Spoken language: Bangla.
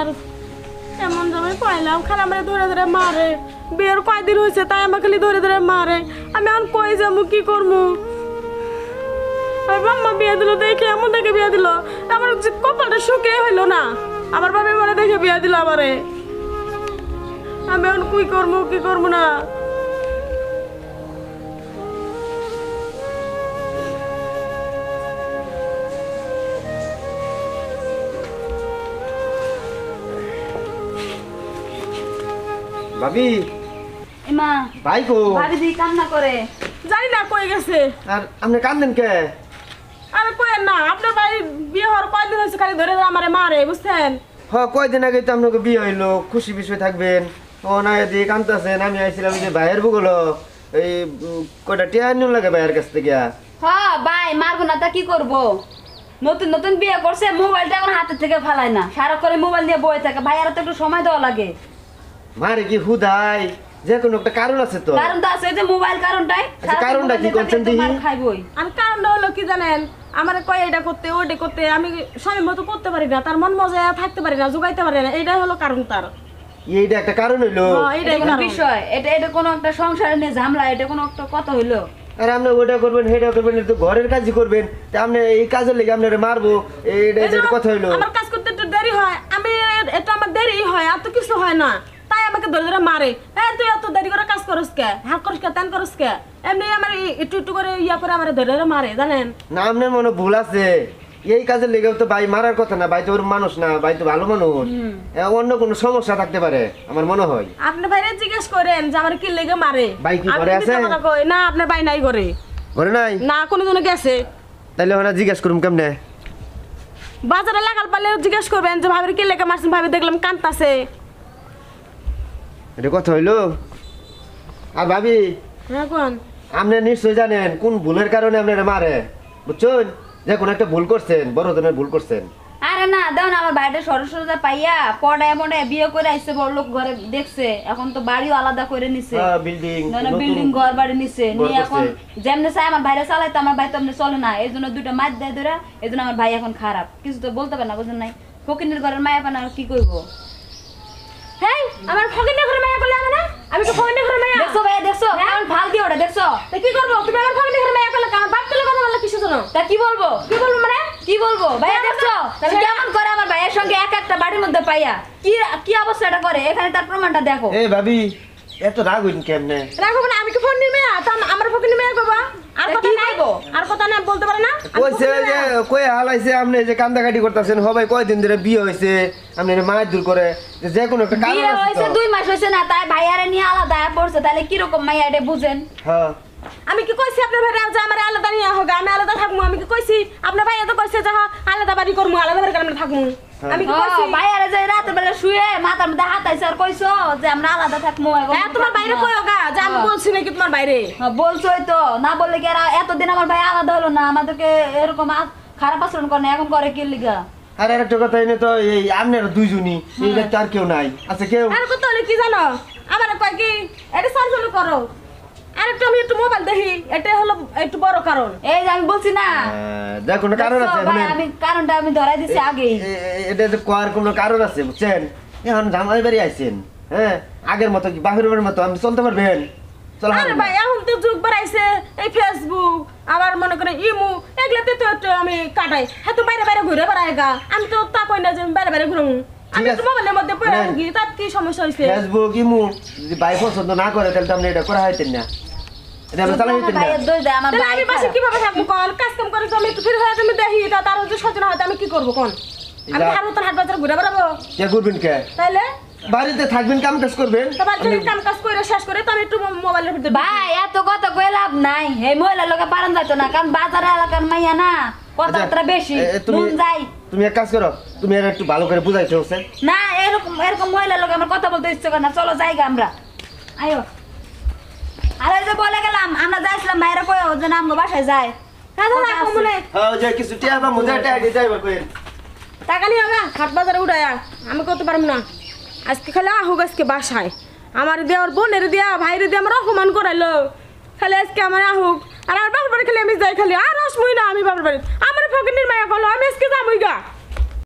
আর এমন জামাই পাইলাম খালি আমার ধরে ধরে মারে বিয়ের কয়দিন হয়েছে তাই আমার খালি ধরে ধরে মারে আমি এখন কই যাবো কি করবো আমার বাম্মা বিয়ে দিল দেখে এমন দেখে বিয়ে দিল আমার কপালটা শুকে হইলো না আমার বাবা মানে দেখে বিয়ে দিল আমারে আমি এখন কুই করবো কি করবো না ভাবি এমা ভাই গো ভাবি দি কান্না করে জানি না কই গেছে আর আপনি কান্দেন কে আরে কই না আপনার ভাই বিয়ে হওয়ার কয়দিন হয়েছে খালি ধরে আমারে মারে বুঝছেন হ্যাঁ কয়দিন আগে তো আপনাকে বিয়ে হইলো খুশি বিষয় থাকবেন ও না এদিকে কান্দতেছেন আমি আইছিলাম যে ভাইয়ের ভূগোল এই কয়টা টিয়া নিউ লাগে ভাইয়ের কাছ থেকে হ্যাঁ ভাই মারবো না তা কি করবো নতুন নতুন বিয়ে করছে মোবাইলটা এখন হাতের থেকে ফালায় না সারা করে মোবাইল দিয়ে বয়ে থাকে ভাই আর তো একটু সময় দেওয়া লাগে মারে কি হুদাই যে কোন একটা কারণ আছে তো কারণ তো আছে যে মোবাইল কারণটাই আচ্ছা, কারণটা কি করছেন দিহি খাইবই আমি কারণ হলো কি জানেন আমারে কয় এটা করতে ওইটা করতে আমি সময় মতো করতে পারি না তার মন মজা থাকতে পারি না জুগাইতে পারি না এটাই হলো কারণ তার এইটা একটা কারণ হলো হ্যাঁ, এটা কোন বিষয় এটা এটা কোন একটা সংসারে নিয়ে ঝামলা এটা কোন একটা কথা হলো আরে আপনি ওটা করবেন সেটা করবেন তো ঘরের কাজই করবেন তা আপনি এই কাজের লেগে আপনারে মারবো এইটা কথা হলো আমার কাজ করতে একটু দেরি হয় আমি এটা আমার দেরি হয় আর তো কিছু হয় না আমাকে ধরে মারে এই তুই এত দেরি করে কাজ করস কে হ্যাঁ করস কে তেন করস কে এমনি আমার একটু একটু করে ইয়া করে আমার ধরে মারে জানেন না আপনার মনে ভুল আছে এই কাজে লেগেও তো ভাই মারার কথা না ভাই তো ওর মানুষ না ভাই তো ভালো মানুষ অন্য কোনো সমস্যা থাকতে পারে আমার মনে হয় আপনি ভাইরে জিজ্ঞেস করেন যে আমার কি লেগে মারে ভাই কি করে আছে না আপনার ভাই নাই করে করে নাই না কোনো জন গেছে তাইলে ওনা জিজ্ঞেস করুম কেমনে বাজারে লাগাল পালে জিজ্ঞেস করবেন যে ভাবির কি লেগে মারছেন ভাবি দেখলাম কান্তাছে এটা কথা হইলো আর ভাবি হ্যাঁ, আপনি নিশ্চয় জানেন কোন ভুলের কারণে মারে বুঝছেন যে কোন একটা ভুল করছেন বড় ধরনের ভুল করছেন আরে না পাইয়া পড়ায় বিয়ে করে বড় লোক ঘরে দেখছে এখন তো বাড়িও আলাদা করে নিছে বিল্ডিং হ্যাঁ, বিল্ডিং ঘর বাড়ি নিছে নিয়ে এখন যেমনে চাই আমার ভাইরা চালায় আমার ভাই তো চলে না এই জন্য দুটো মাছ দেয় ধরে এই জন্য আমার ভাই এখন খারাপ কিছু তো বলতে পারে না বুঝলেন নাই ফকিনের ঘরের মায়া পানা কি করবো আমার ফকিনে ঘরে মায়া করলে না আমি তো ফকিনে ঘরে মায়া দেখছো ভাই দেখছো হ্যাঁ? আমার ভাল দিও ওটা দেখছো তা কি করবো তুমি আমার ফকিনে ঘরে মায়া করলে কারণ বাপ তুলে কথা বললে কিছু জানো তা কি বলবো কি বলবো মানে কি বলবো ভাই দেখছো তুমি কেমন করে আমার ভাইয়ের সঙ্গে এক একটা বাড়ির মধ্যে পাইয়া কি কি অবস্থা এটা করে এখানে তার প্রমাণটা দেখো এই ভাবি এত রাগ হইন কেমনে রাগ হবে না আমি কি ফোন নিমে আমার ফোন নিবে বাবা নিয়ে আলাদা তাহলে বুঝেন হ্যাঁ। আমি কি কইছি আপনার ভাই আলাদা হোক আমি আলাদা আমি কি আপনার কইছে যে আলাদা বাড়ি করবো আলাদা বাড়ি থাকবো আমি কি কইছি ভাইয়া শুয়ে মাথার মধ্যে হাতাইছে আর কইছো যে আমরা আলাদা থাকবো হ্যাঁ তোমার বাইরে কইও গা যে আমি হ্যাঁ। বলছি নাকি তোমার বাইরে হ্যাঁ, বলছোই তো না বললে কি আর এতদিন আমার ভাই আলাদা হলো না আমাদেরকে এরকম খারাপ আচরণ করে না এখন করে কি লিগা আর একটা কথা এনে তো এই আপনারা দুইজনই এইটা হ্যাঁ। আর কেউ নাই আচ্ছা কেউ আর কত হলে কি জানো আমার কয় কি এটা সরজল করো আরেকটু আমি একটু মোবাইল দেখি এটা হলো একটু বড় কারণ হ্যাঁ, হ্যাঁ? আগের মতো কি বাহিরের মতো আমি চলতে পারবেন ফেসবুক আবার মনে করে ইমু এগুলাতে তো একটু আমি কাটাই হ্যাঁ, তো বাইরে বাইরে ঘুরে বেড়াই গা আমি তো তা কই না যে বাইরে বাইরে ঘুরুম আমি মোবাইলের মধ্যে পড়ে তার কি সমস্যা হইছে ফেসবুক ইমু যদি ভাই পছন্দ না করে তাহলে এটা করা হইতেন না চলো এত লাভ নাই লোকে যাইতো না কারণ এলাকার মাইয়া না আচ্ছা, বেশি যাই তুমি কাজ করো তুমি ভালো করে বুঝাইছো না এরকম এরকম কথা বলতে করে না চলো যাই আমরা আয়ো আর ওই যে বলে গেলাম আমরা যাইছিলাম বাইরে কয়ে ওর জন্য আমগো বাসায় যায় কিছু টিয়া বা মুদা টিয়া ড্রাইভার কয়ে টাকা নিয়ে না হাট বাজারে উড়ায়া আমি করতে পারবো না আজকে খালি আহুক আজকে বাসায় আমার দিয়া ওর বোনের দিয়া ভাইরে দিয়া আমার অপমান করাইলো খালি আজকে আমার আহুক আর আর বাবার বাড়ি খালি আমি যাই খালি আর আসমই না আমি বাবার বাড়ি আমার ফকিনের মায়া বলো আমি আজকে যাবই গা